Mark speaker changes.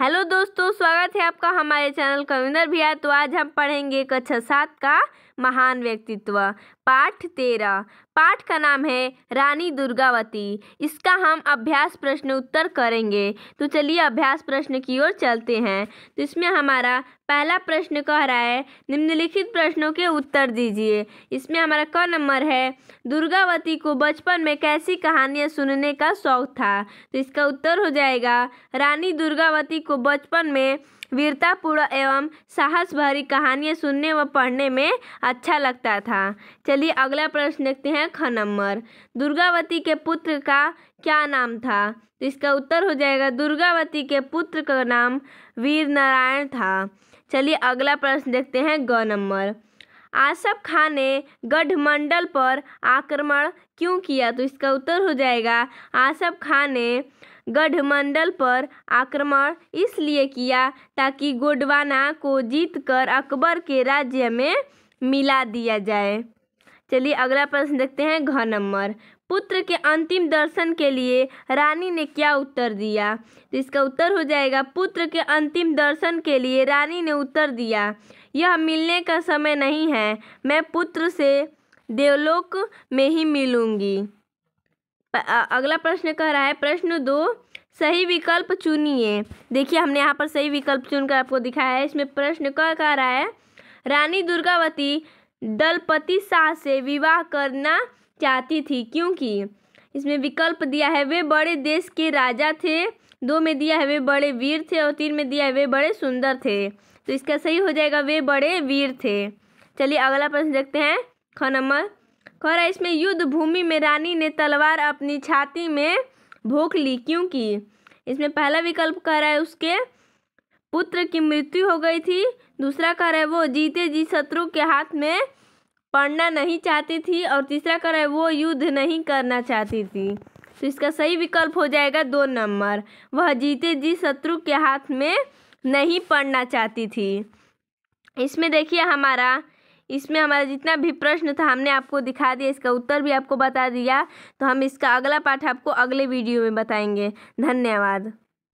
Speaker 1: hello दोस्तों स्वागत है आपका हमारे चैनल कविंदर भैया तो आज हम पढ़ेंगे कक्षा अच्छा सात का महान व्यक्तित्व पाठ तेरह पाठ का नाम है रानी दुर्गावती इसका हम अभ्यास प्रश्न उत्तर करेंगे तो चलिए अभ्यास प्रश्न की ओर चलते हैं तो इसमें हमारा पहला प्रश्न कह रहा है निम्नलिखित प्रश्नों के उत्तर दीजिए इसमें हमारा क नंबर है दुर्गावती को बचपन में कैसी कहानियाँ सुनने का शौक था तो इसका उत्तर हो जाएगा रानी दुर्गावती को बचपन में वीरतापूर्ण एवं साहस भरी कहानियाँ सुनने व पढ़ने में अच्छा लगता था चलिए अगला प्रश्न देखते हैं ख नंबर दुर्गावती के पुत्र का क्या नाम था तो इसका उत्तर हो जाएगा दुर्गावती के पुत्र का नाम वीर नारायण था चलिए अगला प्रश्न देखते हैं ग नंबर आसफ खान ने गढ़मंडल पर आक्रमण क्यों किया तो इसका उत्तर हो जाएगा आसफ खान ने गढ़मंडल पर आक्रमण इसलिए किया ताकि गोडवाना को जीतकर अकबर के राज्य में मिला दिया जाए चलिए अगला प्रश्न देखते हैं घ नंबर पुत्र के अंतिम दर्शन के लिए रानी ने क्या उत्तर दिया तो इसका उत्तर हो जाएगा पुत्र के अंतिम दर्शन के लिए रानी ने उत्तर दिया यह मिलने का समय नहीं है मैं पुत्र से देवलोक में ही मिलूंगी अगला प्रश्न कह रहा है प्रश्न दो सही विकल्प चुनिए देखिए हमने यहाँ पर सही विकल्प चुनकर आपको दिखाया है इसमें प्रश्न कह कह रहा है रानी दुर्गावती दलपति शाह से विवाह करना चाहती थी क्योंकि इसमें विकल्प दिया है वे बड़े देश के राजा थे दो में दिया है वे बड़े वीर थे और तीन में दिया है वे बड़े सुंदर थे तो इसका सही हो जाएगा वे बड़े वीर थे चलिए अगला प्रश्न देखते हैं ख नंबर ख रहा इसमें युद्ध भूमि में रानी ने तलवार अपनी छाती में भोंक ली क्योंकि इसमें पहला विकल्प कह रहा है उसके पुत्र की मृत्यु हो गई थी दूसरा कह रहा है वो जीते जी शत्रु के हाथ में पढ़ना नहीं चाहती थी और तीसरा कह रहा है वो युद्ध नहीं करना चाहती थी तो इसका सही विकल्प हो जाएगा दो नंबर वह जीते जी शत्रु के हाथ में नहीं पढ़ना चाहती थी इसमें देखिए हमारा इसमें हमारा जितना भी प्रश्न था हमने आपको दिखा दिया इसका उत्तर भी आपको बता दिया तो हम इसका अगला पाठ आपको अगले वीडियो में बताएंगे धन्यवाद